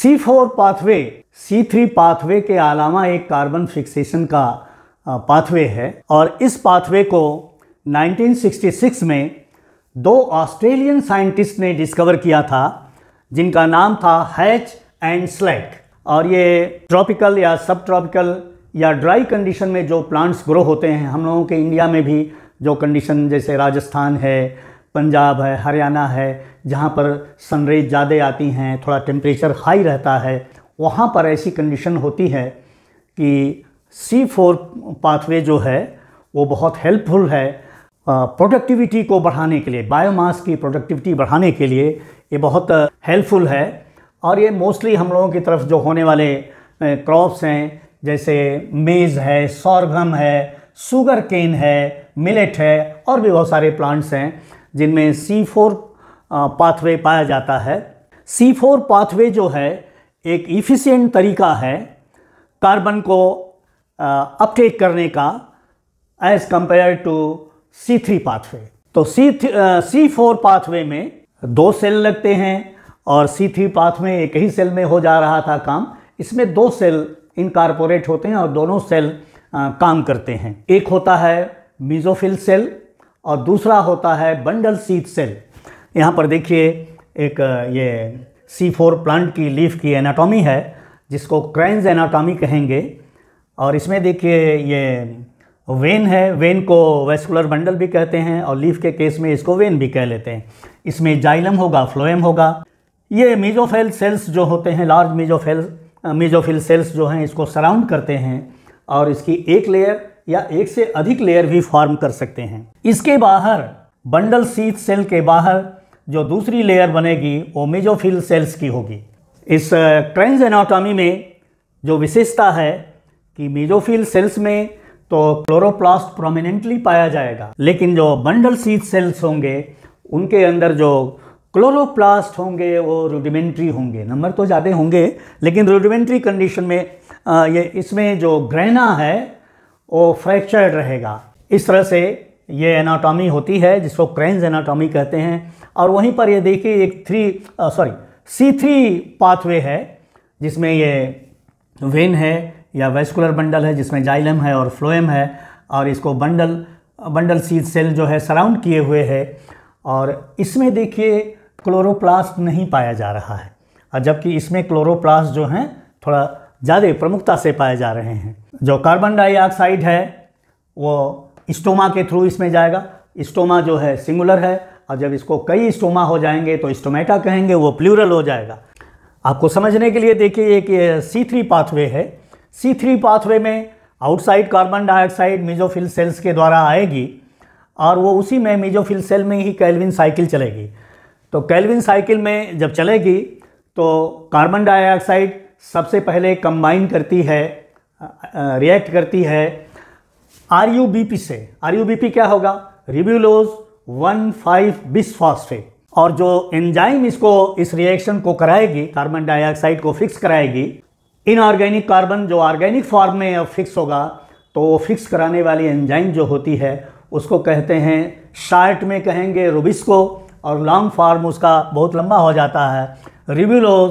सी four pathway C three pathway के अलावा एक कार्बन फिक्सेशन का पाथवे है और इस पाथवे को 1966 में दो ऑस्ट्रेलियन साइंटिस्ट ने डिस्कवर किया था जिनका नाम था हैच एंड स्लैक और ये ट्रॉपिकल या सब ट्रॉपिकल या ड्राई कंडीशन में जो प्लांट्स ग्रो होते हैं हम लोगों के इंडिया में भी जो कंडीशन जैसे राजस्थान है पंजाब है हरियाणा है जहाँ पर सनरेज ज़्यादा आती हैं थोड़ा टेम्परेचर हाई रहता है वहाँ पर ऐसी कंडीशन होती है कि सी फोर पाथवे जो है वो बहुत हेल्पफुल है प्रोडक्टिविटी को बढ़ाने के लिए बायोमास की प्रोडक्टिविटी बढ़ाने के लिए ये बहुत हेल्पफुल है और ये मोस्टली हम लोगों की तरफ जो होने वाले क्रॉप्स हैं जैसे मेज़ है सौरगम है सुगर केन है मिलेट है और भी बहुत सारे प्लांट्स हैं जिनमें सी फोर पाथवे पाया जाता है सी फोर पाथवे जो है एक इफ़िशियंट तरीका है कार्बन को अपटेक करने का as compare to C three pathway तो सी सी फोर पाथवे में दो सेल लगते हैं और सी थ्री पाथवे एक ही सेल में हो जा रहा था काम इसमें दो सेल इनकारपोरेट होते हैं और दोनों सेल आ, काम करते हैं एक होता है मीजोफिल सेल और दूसरा होता है बंडल सीथ सेल यहाँ पर देखिए एक ये सी फोर प्लांट की लीफ की एनाटॉमी है जिसको क्रैंज एनाटॉमी कहेंगे और इसमें देखिए ये वेन है वेन को वेस्कुलर बंडल भी कहते हैं और लीफ के केस में इसको वेन भी कह लेते हैं इसमें जाइलम होगा फ्लोएम होगा ये मीजोफेल सेल्स जो होते हैं लार्ज मीजोफेल मीजोफिल सेल्स जो हैं इसको सराउंड करते हैं और इसकी एक लेयर या एक से अधिक लेयर भी फॉर्म कर सकते हैं इसके बाहर बंडल सीथ सेल के बाहर जो दूसरी लेयर बनेगी वो मेजोफिल सेल्स की होगी इस ट्रेंस uh, एनाटॉमी में जो विशेषता है कि मेजोफिल सेल्स में तो क्लोरोप्लास्ट प्रोमिनेंटली पाया जाएगा लेकिन जो बंडल सीथ सेल्स होंगे उनके अंदर जो क्लोरोप्लास्ट होंगे वो रूडिमेंट्री होंगे नंबर तो ज़्यादा होंगे लेकिन रूडिमेंट्री कंडीशन में आ, uh, ये इसमें जो ग्रहणा है वो फ्रैक्चर्ड रहेगा इस तरह से ये एनाटॉमी होती है जिसको क्रेंज एनाटॉमी कहते हैं और वहीं पर ये देखिए एक three sorry C three pathway है जिसमें ये वेन है या वेस्कुलर बंडल है जिसमें जाइलम है और फ्लोएम है और इसको बंडल बंडल सी सेल जो है सराउंड किए हुए है और इसमें देखिए क्लोरोप्लास्ट नहीं पाया जा रहा है और जबकि इसमें क्लोरोप्लास्ट जो हैं थोड़ा ज़्यादा प्रमुखता से पाए जा रहे हैं जो कार्बन डाइऑक्साइड है वो स्टोमा के थ्रू इसमें जाएगा स्टोमा जो है सिंगुलर है और जब इसको कई स्टोमा हो जाएंगे तो स्टोमेटा कहेंगे वो प्लूरल हो जाएगा आपको समझने के लिए देखिए एक सी थ्री पाथवे है सी थ्री पाथवे में outside carbon dioxide mesophyll cells के द्वारा आएगी और वो उसी में मिजोफिल सेल में ही कैलविन साइकिल चलेगी तो कैलविन साइकिल में जब चलेगी तो कार्बन डाइऑक्साइड सबसे पहले कंबाइन करती है रिएक्ट करती है आर यू बी पी से आर यू बी पी क्या होगा रिब्यूलोज वन फाइव फॉस्फेट और जो एंजाइम इसको इस रिएक्शन को कराएगी कार्बन डाइऑक्साइड को फिक्स कराएगी इनऑर्गेनिक कार्बन जो ऑर्गेनिक फॉर्म में अब फिक्स होगा तो वो फिक्स कराने वाली एंजाइम जो होती है उसको कहते हैं शार्ट में कहेंगे रुबिस्को और लॉन्ग फॉर्म उसका बहुत लंबा हो जाता है ribulose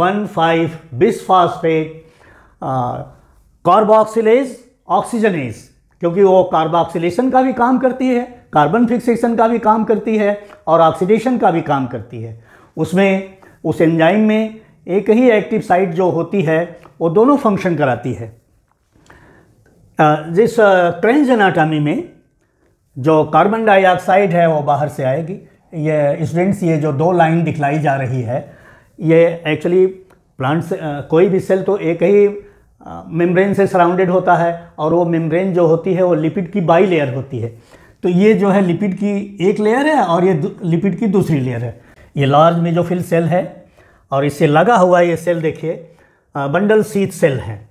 one five phosphate carboxylase oxygenase क्योंकि वो कार्बोक्सिलेशन का भी काम करती है कार्बन फिक्सेशन का भी काम करती है और ऑक्सीडेशन का भी काम करती है उसमें उस एंजाइम में एक ही एक्टिव साइट जो होती है वो दोनों फंक्शन कराती है जिस क्रेंज एनाटामी में जो कार्बन डाइऑक्साइड है वो बाहर से आएगी ये स्टूडेंट्स ये जो दो लाइन दिखलाई जा रही है ये एक्चुअली प्लांट्स कोई भी सेल तो एक ही मेम्ब्रेन से सराउंडेड होता है और वो मेम्ब्रेन जो होती है वो लिपिड की बाई लेयर होती है तो ये जो है लिपिड की एक लेयर है और ये लिपिड की दूसरी लेयर है ये लार्ज फिल सेल है और इससे लगा हुआ ये सेल देखिए बंडल सीथ सेल हैं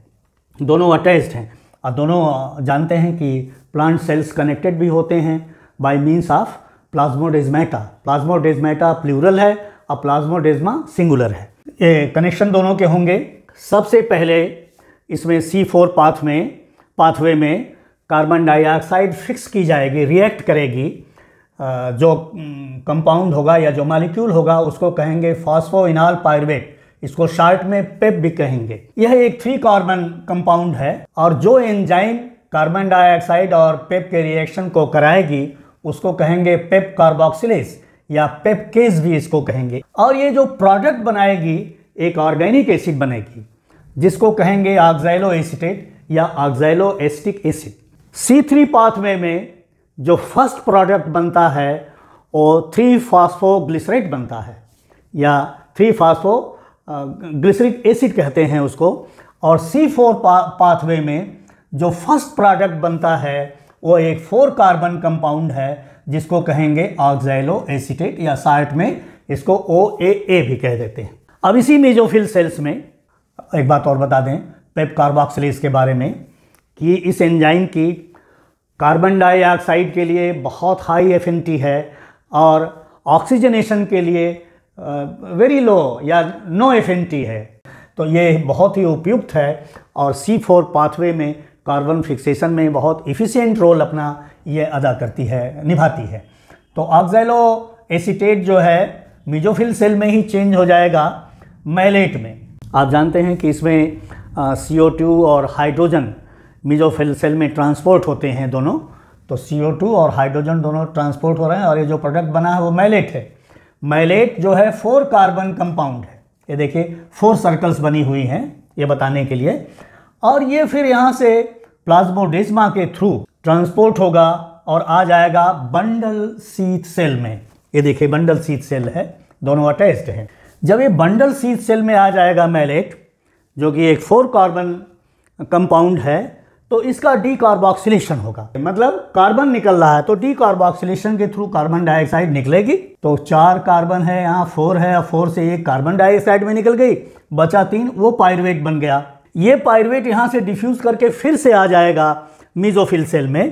दोनों अटैच्ड हैं और दोनों जानते हैं कि प्लांट सेल्स कनेक्टेड भी होते हैं by means of plasmodesmata plasmodesmata plural है और प्लाज्मोडेजमा सिंगुलर है ये कनेक्शन दोनों के होंगे सबसे पहले इसमें सी फोर पाथ में पाथवे में कार्बन डाइऑक्साइड फिक्स की जाएगी रिएक्ट करेगी जो कंपाउंड होगा या जो मालिक्यूल होगा उसको कहेंगे फॉस्फो इनाल पायरवेट इसको शार्ट में पेप भी कहेंगे यह एक थ्री कार्बन कंपाउंड है और जो एंजाइम कार्बन डाइऑक्साइड और पेप के रिएक्शन को कराएगी उसको कहेंगे पेप कार्बोक्सिलेस या केस भी इसको कहेंगे और ये जो प्रोडक्ट बनाएगी एक ऑर्गेनिक एसिड बनेगी जिसको कहेंगे ऑक्जाइलो एसिटेट या oxaloacetic acid C three pathway में जो फर्स्ट प्रोडक्ट बनता है वो थ्री ग्लिसरेट बनता है या थ्री फास्फो ग्लिसरिक एसिड कहते हैं उसको और सी फोर पा, पाथवे में जो फर्स्ट प्रोडक्ट बनता है वो एक फोर कार्बन कंपाउंड है जिसको कहेंगे ऑक्जाइलो एसिटेट या साइट में इसको ओ ए ए भी कह देते हैं अब इसी मेजोफिल सेल्स में एक बात और बता दें पेप कार्बोक्सिलेज के बारे में कि इस एंजाइम की कार्बन डाइऑक्साइड के लिए बहुत हाई एफिनिटी है और ऑक्सीजनेशन के लिए वेरी लो या नो एफिनिटी है तो ये बहुत ही उपयुक्त है और सी फोर पाथवे में कार्बन फिक्सेशन में बहुत इफ़िशेंट रोल अपना ये अदा करती है निभाती है तो ऑक्जाइलो एसीटेट जो है मिजोफिल सेल में ही चेंज हो जाएगा मैलेट में आप जानते हैं कि इसमें सी और हाइड्रोजन मिजोफिल सेल में ट्रांसपोर्ट होते हैं दोनों तो सी और हाइड्रोजन दोनों ट्रांसपोर्ट हो रहे हैं और ये जो प्रोडक्ट बना है वो मैलेट है मैलेट जो है फोर कार्बन कंपाउंड है ये देखिए फोर सर्कल्स बनी हुई हैं ये बताने के लिए और ये फिर यहाँ से प्लाज्मोडिज्मा के थ्रू ट्रांसपोर्ट होगा और आ जाएगा बंडल सीथ सेल में ये देखिए बंडल सीथ सेल है दोनों अटैच्ड हैं जब ये बंडल सी सेल में आ जाएगा मैलेट जो कि एक फोर कार्बन कंपाउंड है तो इसका डी होगा मतलब कार्बन निकल रहा है तो डी के थ्रू कार्बन डाइऑक्साइड निकलेगी तो चार कार्बन है यहाँ फोर है और फोर से एक कार्बन डाइऑक्साइड में निकल गई बचा तीन वो पायरवेट बन गया ये पायरवेट यहाँ से डिफ्यूज़ करके फिर से आ जाएगा मिजोफिल सेल में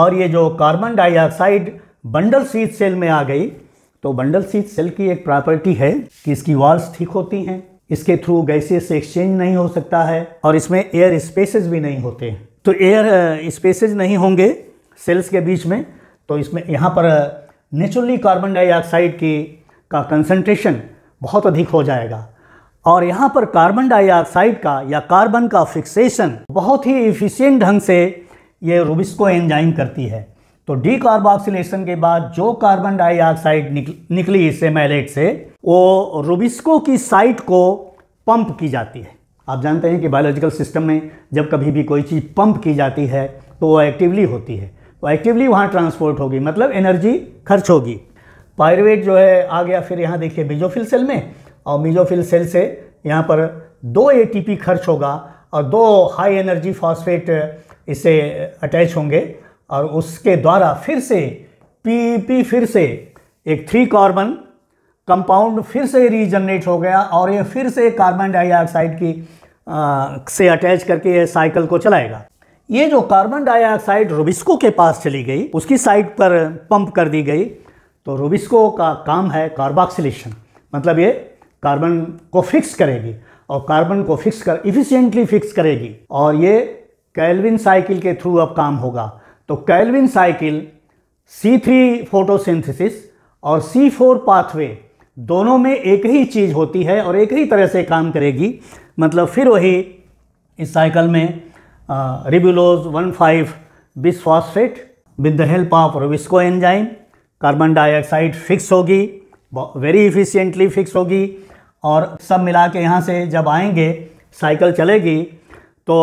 और ये जो carbon dioxide bundle sheath cell में आ गई तो बंडल सीट सेल की एक प्रॉपर्टी है कि इसकी वॉल्स ठीक होती हैं इसके थ्रू गैसेस एक्सचेंज नहीं हो सकता है और इसमें एयर स्पेसेस भी नहीं होते तो एयर स्पेसेस uh, नहीं होंगे सेल्स के बीच में तो इसमें यहाँ पर नेचुरली कार्बन डाइऑक्साइड की का कंसनट्रेशन बहुत अधिक हो जाएगा और यहाँ पर कार्बन डाइऑक्साइड का या कार्बन का फिक्सेशन बहुत ही इफ़िशियंट ढंग से ये रूबिस्को एंजाइम करती है तो डी कार्बोक्सिलेशन के बाद जो कार्बन डाइऑक्साइड निकल, निकली इससे मैलेट से वो रुबिस्को की साइट को पंप की जाती है आप जानते हैं कि बायोलॉजिकल सिस्टम में जब कभी भी कोई चीज़ पंप की जाती है तो वो एक्टिवली होती है वो एक्टिवली वहाँ ट्रांसपोर्ट होगी मतलब एनर्जी खर्च होगी पायरवेट जो है आ गया फिर यहाँ देखिए मिजोफिल सेल में और मिजोफिल सेल से यहाँ पर दो ए खर्च होगा और दो हाई एनर्जी फॉस्फेट इससे अटैच होंगे और उसके द्वारा फिर से पीपी e फिर से एक थ्री कार्बन कंपाउंड फिर से रीजनरेट हो गया और ये फिर से कार्बन डाइऑक्साइड की आ, से अटैच करके ये साइकिल को चलाएगा ये जो कार्बन डाइऑक्साइड रोबिस्को के पास चली गई उसकी साइड पर पंप कर दी गई तो रोबिस्को का काम है कार्बॉक्सिलेशन मतलब ये कार्बन को फिक्स करेगी और कार्बन को फिक्स कर इफिशियंटली फिक्स करेगी और ये कैलविन साइकिल के थ्रू अब काम होगा तो Calvin cycle C three photosynthesis और सी फोर पाथवे दोनों में एक ही चीज़ होती है और एक ही तरह से काम करेगी मतलब फिर वही इस साइकिल में ribulose one five bisphosphate with the help of rubisco enzyme carbon dioxide fix होगी वेरी इफ़िशियंटली फिक्स होगी और सब मिला के यहाँ से जब आएंगे साइकिल चलेगी तो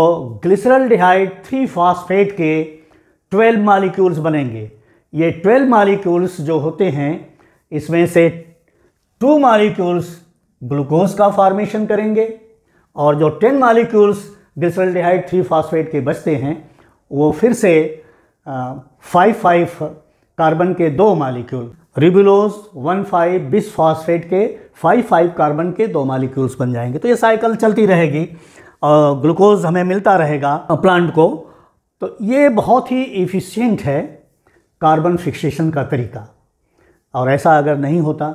ग्लिसरल डिहाइड थ्री फॉस्फेट के ट्वेल्व मालिक्यूल्स बनेंगे ये ट्वेल्व मालिक्यूल्स जो होते हैं इसमें से टू मालिक्यूल्स ग्लूकोज का फॉर्मेशन करेंगे और जो ten molecules glyceraldehyde three phosphate के बचते हैं वो फिर से फाइव फाइव कार्बन के दो molecule ribulose one five bis phosphate के फाइव फाइव कार्बन के दो मालिक्यूल्स बन जाएंगे तो ये साइकिल चलती रहेगी और ग्लूकोज हमें मिलता रहेगा प्लांट को तो ये बहुत ही इफ़िशेंट है कार्बन फिक्सेशन का तरीका और ऐसा अगर नहीं होता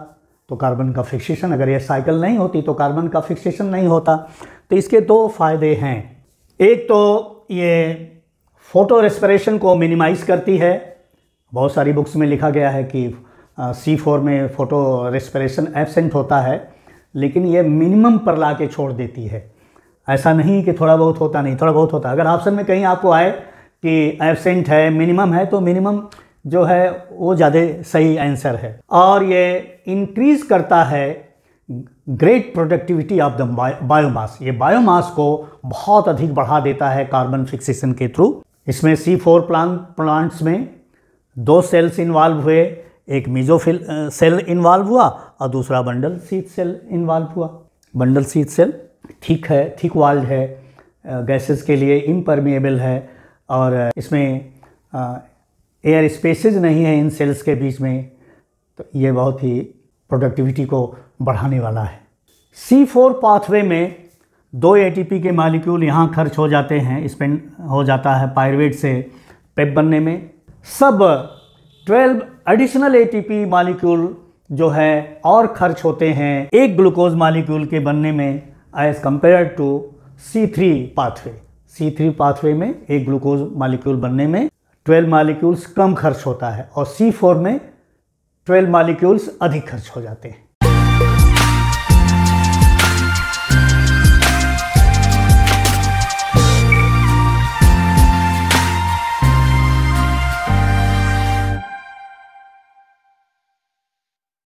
तो कार्बन का फिक्सेशन अगर यह साइकिल नहीं होती तो कार्बन का फिक्सेशन नहीं होता तो इसके दो फायदे हैं एक तो ये फोटो रेस्परेशन को मिनिमाइज़ करती है बहुत सारी बुक्स में लिखा गया है कि सी फोर में फ़ोटो रेस्परेशन एबसेंट होता है लेकिन ये मिनिमम पर ला के छोड़ देती है ऐसा नहीं कि थोड़ा बहुत होता नहीं थोड़ा बहुत होता अगर ऑप्शन में कहीं आपको आए कि एबसेंट है मिनिमम है तो मिनिमम जो है वो ज़्यादा सही आंसर है और ये इंक्रीज़ करता है great productivity of the biomass ये बायोमास को बहुत अधिक बढ़ा देता है कार्बन फिक्सेशन के थ्रू इसमें सी फोर प्लांट प्लांट्स में दो सेल्स इन्वॉल्व हुए एक मिजोफिल सेल इन्वॉल्व हुआ और दूसरा बंडल सीट सेल इन्वॉल्व हुआ बंडल सीट सेल ठीक है ठीक वाल्ड है गैसेस के लिए इम्परमिएबल है और इसमें एयर स्पेसेस नहीं है इन सेल्स के बीच में तो ये बहुत ही प्रोडक्टिविटी को बढ़ाने वाला है सी फोर पाथवे में दो एटीपी के मालिक्यूल यहाँ खर्च हो जाते हैं स्पेंड हो जाता है पायरवेट से पेप बनने में सब ट्वेल्व एडिशनल एटीपी मालिक्यूल जो है और खर्च होते हैं एक ग्लूकोज मालिक्यूल के बनने में as compared to C three pathway C three pathway में एक ग्लूकोज मालिक्यूल बनने में 12 मालिक्यूल्स कम खर्च होता है और सी फोर में 12 मालिक्यूल्स अधिक खर्च हो जाते हैं